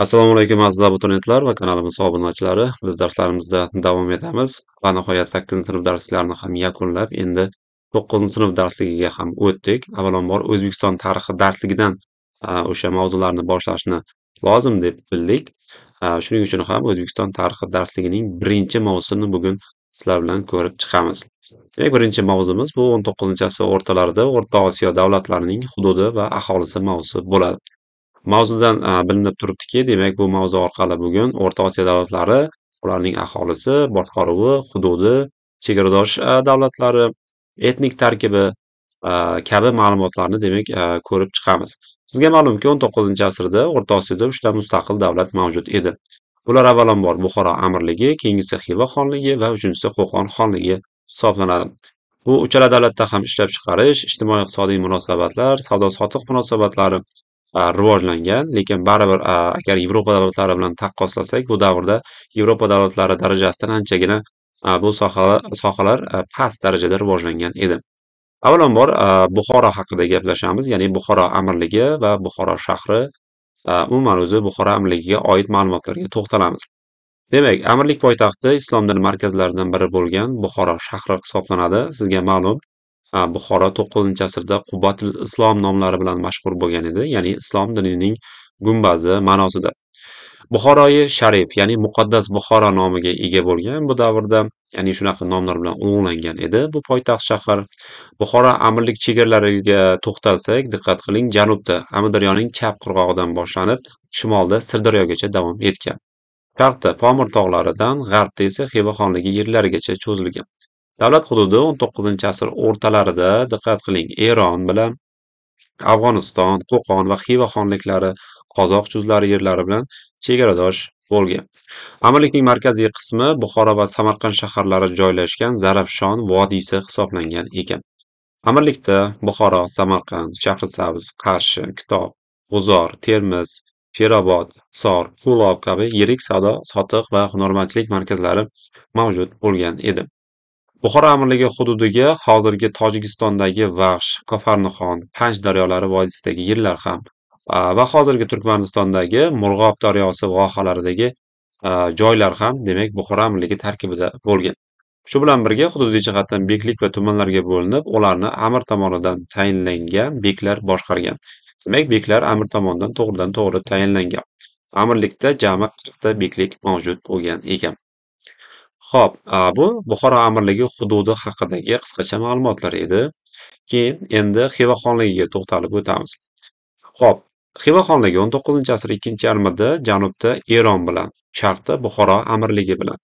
assalomu alaykum aziz abituriyentlar va kanalimiz obunachilari biz darslarimizda davom etamiz va nihoyat sakkizinchi sinf darsliklarini ham yakunlab endi to'qqizinchi sinf darsligiga ham o'tdik avvalambor o'zbekiston tarixi darsligidan o'sha mavzularni boshlashni lozim deb bildik shuning uchun ham o'zbekiston tarixi darsligining birinchi mavzusini bugun sizlar bilan ko'rib chiqamiz demak birinchi mavzumiz bu o'n asr o'rtalarida o'rta osiyo davlatlarining hududi va aholisi mavzusi bo'ladi Mavzudan bilinib turibdiki, demak bu mavzu orqali bugun O'rta Osiyo davlatlari, ularning aholisi, boshqaruvi, hududi, chegaradosh davlatlari, etnik tarkibi kabi ma'lumotlarni demak ko'rib chiqamiz. Sizga ma'lumki, 19-asrda O'rta Osiyoda 3 ta mustaqil davlat mavjud edi. Bular avvalambor Buxoro amirligi, keyingisi Xiva xonligi va uchinchisi Qo'qon xonligi hisoblanadi. Bu uchala davlatda ham ishlab chiqarish, ijtimoiy iqtisodiy munosabatlar, savdo-sotiq munosabatlari, rivojlangan lekin baribir agar yevropa davlatlari bilan taqqoslasak bu davrda yevropa davlatlari darajasidan anchagina bu sohalar sohalar past darajada rivojlangan edi avvalambor buxoro haqida gaplashamiz ya'ni buxoro amirligi va buxoro shahri umuman o'zi buxoro amirligiga oid ma'lumotlarga to'xtalamiz demak amirlik poytaxti islom dini markazlaridan biri bo'lgan buxoro shahri hisoblanadi sizga ma'lum buxoro to'qqizinchi asrda qubbatul islom nomlari bilan mashhur bo'lgan edi ya'ni islom dinining gumbazi ma'nosida buxoroyi sharif ya'ni muqaddas buxoro nomiga ega bo'lgan bu davrda ya'ni shunaqa nomlar bilan ulug'langan edi bu poytaxt shahar buxoro amirlik chegaralariga to'xtalsak diqqat qiling janubda amudaryoning chap qirg'og'idan boshlanib shimolda sirdaryogacha davom etgan sharqda pomir tog'laridan g'arbda esa xiva xonligi yerlarigacha cho'zilgan Davlat hududi 19 asr o'rtalarida diqqat qiling, Eron bilan Afg'oniston, Qo'qon va Xiva xonliklari qozoq chuzlari yerlari bilan chegaradosh bo'lgan. Amirlikning markaziy qismi Buxoro va Samarqand shaharlari joylashgan Zarafshon vodiysi hisoblangan ekan. Amirlikda Buxoro, Samarqand, Shahrisabz, Qarshi, Kitob, G'uzor, Termiz, Sherobod, Sor, Qulob kabi yirik savdo, sotiq va hunarmandchilik markazlari mavjud bo'lgan edi. buxoro amirligi hududiga hozirgi tojikistondagi vahsh kofarnixon panj daryolari vodiysidagi yillar ham va hozirgi turkmanistondagi murg'ob daryosi vohalaridagi joylar ham demak buxoro amirligi tarkibida bo'lgan shu bilan birga hududiy jihatdan beklik va tumanlarga bo'linib ularni amir tomonidan tayinlangan beklar boshqargan demak beklar amir tomonidan to'g'ridan to'g'ri tayinlangan amirlikda jami qirqta beklik mavjud bo'lgan ekan Xo'p, bu Buxoro amirligi hududi haqidagi qisqacha ma'lumotlar edi. Keyin endi Xiva xonligiga to'xtalib o'tamiz. Xo'p, Xiva xonligi 19-asr 2-yarmida janubda Eron bilan, sharqda Buxoro amirligi bilan,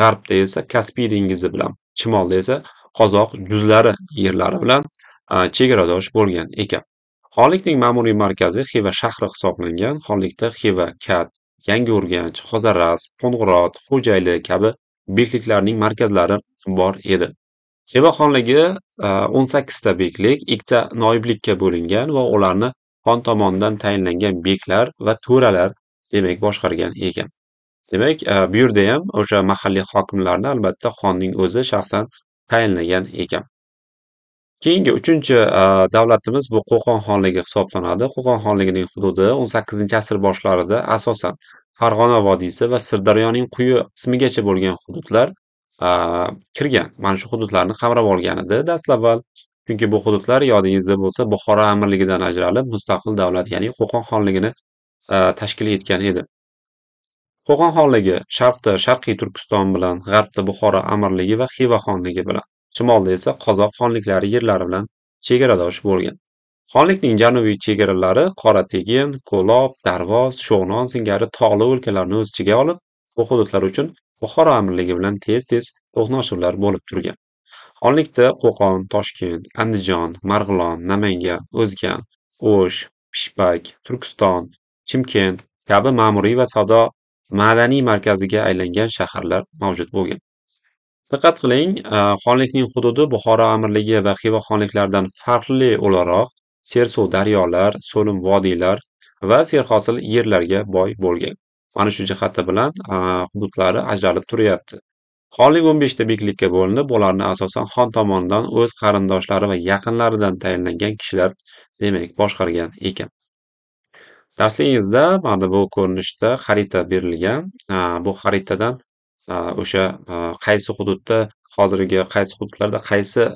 g'arbda esa Kaspiy dengizi bilan, shimolda esa qozoq yuzlari yerlari bilan chegaradosh bo'lgan ekan. Xonlikning ma'muriy markazi Xiva shahri hisoblangan. Xonlikda Xiva, Kat, Yangi Urganch, Xozaras, Qo'ng'irot, Xo'jayli kabi bekliklarning markazlari bor edi xiva xonligi e, o'n sakkizta beklik ikkita noiblikka bo'lingan va ularni xon tomonidan tayinlangan beklar va to'ralar demak boshqargan ekan demak e, bu yerda ham o'sha mahalliy hokimlarni albatta xonning o'zi shaxsan tayinlagan ekan keyingi uchinchi e, davlatimiz bu qo'qon xonligi hisoblanadi qo'qon xonligining hududi o'n sakkizinchi asr boshlarida asosan Farg'ona vodiysi va Sirdaryoning quyi qismigacha bo'lgan hududlar kirgan. Mana shu hududlarni qamrab olgan edi dastavval. Chunki bu hududlar yodingizda bo'lsa Buxoro amirligidan ajralib, mustaqil davlat, ya'ni Qo'qon xonligini tashkil etgan edi. Qo'qon xonligi sharqda Sharqiy Turkiston bilan, g'arbda Buxoro amirligi va Xiva xonligi bilan, shimolda esa Qozoq xonliklari yerlari bilan chegaradosh bo'lgan. Xonlikning janubiy chegaralari Qorategin, Ko'lob, Darvoz, Sho'g'non singari tog'li o'lkalarni o'z ichiga olib, bu hududlar uchun Buxoro amirligi bilan tez-tez to'qnashuvlar bo'lib turgan. Xonlikda Qo'qon, Toshkent, Andijon, Marg'ilon, Namangan, O'zgan, O'sh, Pishpak, Turkiston, Chimkent kabi ma'muriy va savdo madaniy markaziga aylangan shaharlar mavjud bo'lgan. Diqqat qiling, eh, xonlikning hududi Buxoro amirligi va Xiva xonliklaridan farqli o'laroq sersuv daryolar so'lim vodiylar va serhosil yerlarga boy bo'lgan mana shu jihati bilan hududlari ajralib turyapti xonlik o'n beshta beklikka bo'linib ularni asosan xon tomonidan o'z qarindoshlari va yaqinlaridan tayinlangan kishilar demak boshqargan ekan darsligingizda mana bu ko'rinishda xarita berilgan bu xaritadan o'sha qaysi hududda hozirgi qaysi hududlarda qaysi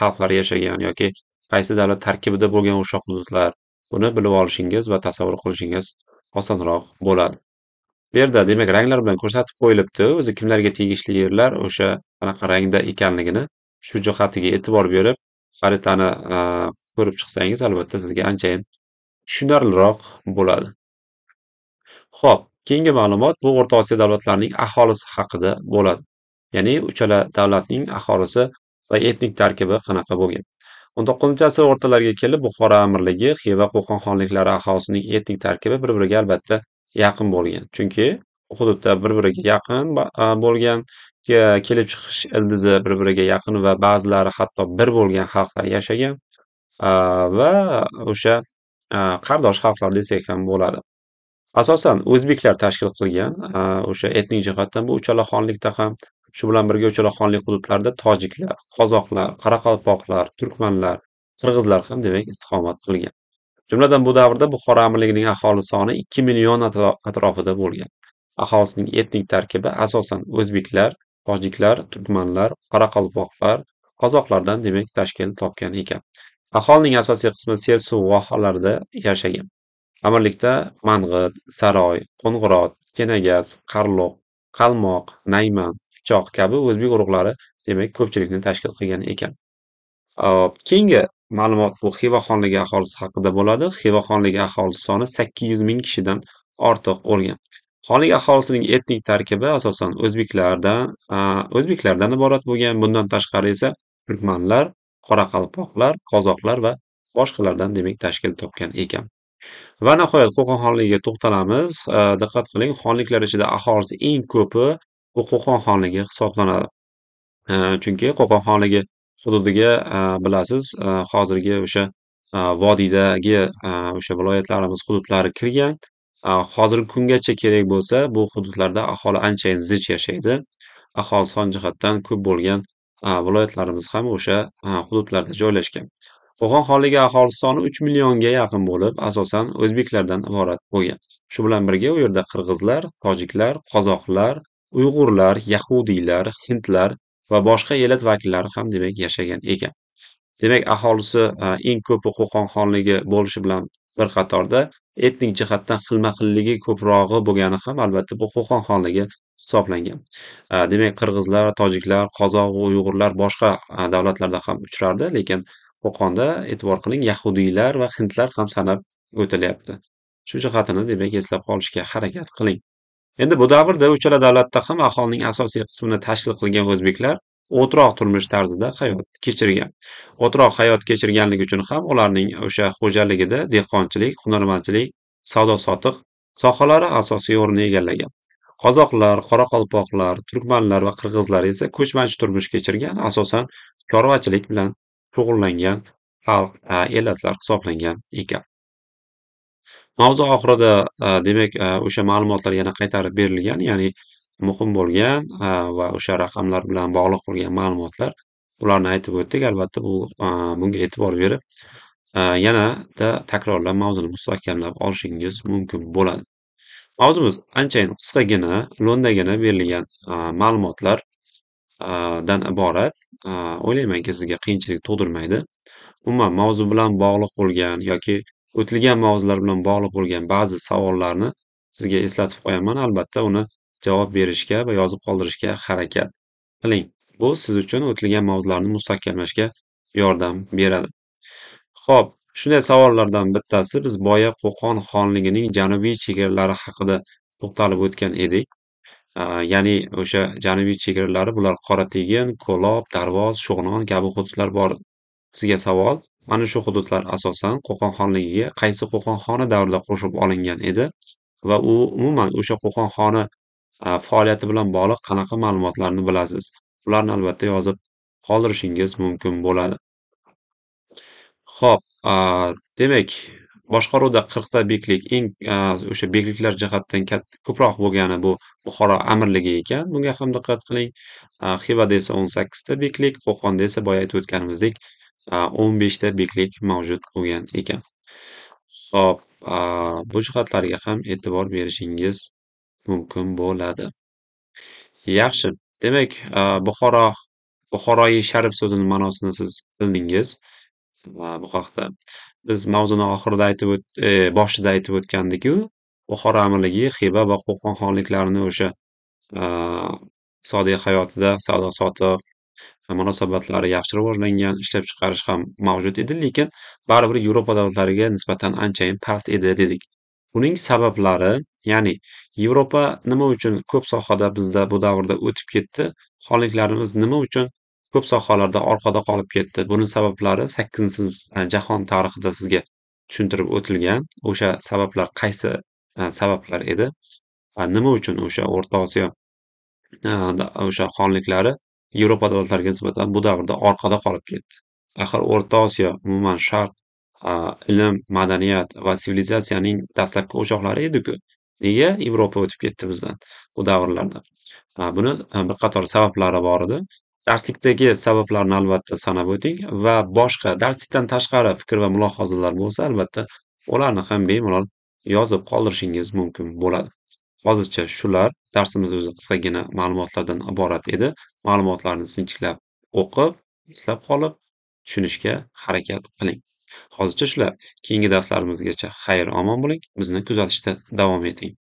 xalqlar yashagan yoki qaysi davlat tarkibida bo'lgan o'sha hududlar buni bilib olishingiz va tasavvur qilishingiz osonroq bo'ladi bu yerda demak ranglar bilan ko'rsatib qo'yilibdi o'zi kimlarga tegishli yerlar o'sha qanaqa rangda ekanligini shu jihatiga e'tibor berib xaritani ko'rib chiqsangiz albatta sizga anchayin tushunarliroq bo'ladi ho'p keyingi ma'lumot bu o'rta osiyo davlatlarining aholisi haqida bo'ladi ya'ni uchala davlatning aholisi va etnik tarkibi qanaqa bo'lgan o'n to'qqizinchi asr o'rtalariga kelib buxoro amirligi xiva qo'qon xonliklari aholisining etnik tarkibi bir biriga albatta yaqin bo'lgan chunki hududda bir biriga yaqin bo'lgan kelib chiqish ildizi bir biriga yaqin va ba'zilari hatto bir bo'lgan xalqlar yashagan va o'sha qardosh xalqlar desak ham bo'ladi asosan o'zbeklar tashkil qilgan o'sha etnik jihatdan bu uchala xonlikda ham shu bilan birga uchala xonlik hududlarida tojiklar qozoqlar qoraqalpoqlar turkmanlar qirg'izlar ham demak istiqomat qilgan jumladan bu davrda buxoro amirligining aholi soni ikki million atrofida bo'lgan aholisining etnik tarkibi asosan o'zbeklar tojiklar turkmanlar qoraqalpoqlar qozoqlardan demak tashkil topgan ekan aholining asosiy qismi sel suv vohalarida yashagan amirlikda mang'it saroy qo'ng'irot kenagas qarloq qalmoq nayman pichoq kabi o'zbek urug'lari demak ko'pchilikni tashkil qilgan ekan keyingi ma'lumot bu xiva xonligi aholisi haqida bo'ladi xiva xonligi aholisi soni sakkiz yuz ming kishidan ortiq bo'lgan xonlik aholisining etnik tarkibi asosan o'zbeklardan o'zbeklardan iborat bo'lgan bundan tashqari esa turkmanlar qoraqalpoqlar qozoqlar va boshqalardan demak tashkil topgan ekan va nihoyat qo'qon xonligiga to'xtalamiz diqqat qiling xonliklar ichida aholisi eng ko'pi Bu Qo'qon xonligi hisoblanadi. chunki Qo'qon xonligi hududiga, e, bilasiz, e, hozirgi o'sha, e, vodiydagi, o'sha viloyatlarimiz hududlari kirgan. hozirgi kungacha kerak bo'lsa, bu hududlarda aholi anchayin zich yashaydi. Aholi son jihatdan ko'p bo'lgan, viloyatlarimiz ham o'sha, hududlarda joylashgan. Qo'qon xonligi aholisi soni 3 millionga yaqin bo'lib, asosan, o'zbeklardan iborat bo'lgan. Shu bilan birga, u yerda qirg'izlar, tojiklar, qozoqlar uyg'urlar yahudiylar hindlar va boshqa elat vakillari ham demak yashagan ekan demak aholisi e, eng ko'pi qo'qon xonligi bo'lishi bilan bir qatorda etnik jihatdan xilma xilligi ko'prog'i bo'lgani ham albatta bu qo'qon xonligi hisoblangan e, demak qirg'izlar tojiklar qozoq uyg'urlar boshqa e, davlatlarda ham uchrardi lekin qo'qonda e'tibor qiling yahudiylar va hindlar ham sanab o'tilyapti shu jihatini demak eslab qolishga harakat qiling Endi bu davrda uchala davlatda ham aholining asosiy qismini tashkil qilgan o'zbeklar o'troq turmush tarzida hayot kechirgan. O'troq hayot kechirganligi uchun ham ularning o'sha xo'jaligida dehqonchilik, hunarmandchilik, savdo-sotiq sohalari asosiy o'rinni egallagan. Qozoqlar, qoraqalpoqlar, turkmanlar va qirg'izlar esa ko'chmanchi turmush kechirgan, asosan chorvachilik bilan shug'ullangan xalq elatlar hisoblangan ekan. Mavzu oxirida e, demak e, o'sha ma'lumotlar yana qaytarib berilgan, ya'ni muhim bo'lgan e, va o'sha raqamlar bilan bog'liq bo'lgan ma'lumotlar ularni aytib o'tdik. Albatta bu bunga e'tibor berib yanada takrorlab mavzuni mustahkamlab olishingiz mumkin bo'ladi. Mavzumiz anchayin qisqagina, lo'ndagina berilgan ma'lumotlardan iborat. O'ylaymanki, sizga qiyinchilik tug'dirmaydi. Umuman mavzu bilan bog'liq bo'lgan yoki o'tilgan mavzular bilan bog'liq bo'lgan ba'zi savollarni sizga eslatib qo'yaman albatta uni javob berishga va yozib qoldirishga harakat qiling bu siz uchun o'tilgan mavzularni mustahkamlashga yordam beradi ho'p shunday savollardan bittasi biz boya qo'qon xonligining janubiy chegaralari haqida to'xtalib o'tgan edik ya'ni o'sha janubiy chegaralari bular qoratekin ko'lob darvoz sho'g'non kabi hududlar bor sizga savol Mana shu hududlar asosan Qo'qon xonligiga qaysi Qo'qon xoni davrida qo'shib olingan edi va u umuman o'sha Qo'qon xoni faoliyati bilan bog'liq qanaqa ma'lumotlarni bilasiz? Ularni albatta yozib qoldirishingiz mumkin bo'ladi. Xo'p, demak boshqaruvda qirqta beklik eng o'sha bekliklar jihatdan katta ko'proq bo'lgani bu Buxoro amirligi ekan. Bunga ham diqqat qiling. Xivada esa o'n sakkizta beklik, Qo'qonda esa boya aytib o'tganimizdek o'n beshta beklik mavjud bo'lgan ekan. hop bu jihatlarga ham e'tibor berishingiz mumkin bo'ladi. Yaxshi, demak Buxoro Buxoroyi sharif so'zini ma'nosini siz bildingiz. Va bu haqda biz mavzuni oxirida aytib e, boshida aytib o'tgandikku Buxoro amirligi Xiva va Qo'qon xonliklarini o'sha iqtisodiy hayotida savdo sotiq munosabatlari yaxshi rivojlangan, ishlab chiqarish ham mavjud edi, lekin baribir Yevropa davlatlariga nisbatan anchayin past edi dedik. Buning sabablari, ya'ni Yevropa nima uchun ko'p sohada bizda bu davrda o'tib ketdi, xonliklarimiz nima uchun ko'p sohalarda orqada qolib ketdi. buni sabablari 8-jahon e, tarixida sizga tushuntirib o'tilgan. O'sha sabablar qaysi e, sabablar edi? va Nima uchun o'sha O'rta Osiyo e, o'sha xonliklari yevropa davlatlariga nisbatan bu davrda orqada qolib ketdi axir o'rta osiyo umuman sharq ilm madaniyat va sivilizatsiyaning dastlabki o'choqlari ediku nega yevropa o'tib ketdi bizdan bu davrlarda buni bir qator sabablari bor edi darslikdagi sabablarni albatta sanab o'ting va boshqa darslikdan tashqari fikr va mulohazalar bo'lsa albatta ularni ham bemalol yozib qoldirishingiz mumkin bo'ladi hozircha shular Darsimiz o'zi qisqagina ma'lumotlardan iborat edi. Ma'lumotlarni sinchiklab o'qib, eslab qolib, tushunishga harakat qiling. Hozircha shular. Keyingi darslarimizgacha xayr omon bo'ling. Bizni kuzatishda davom eting.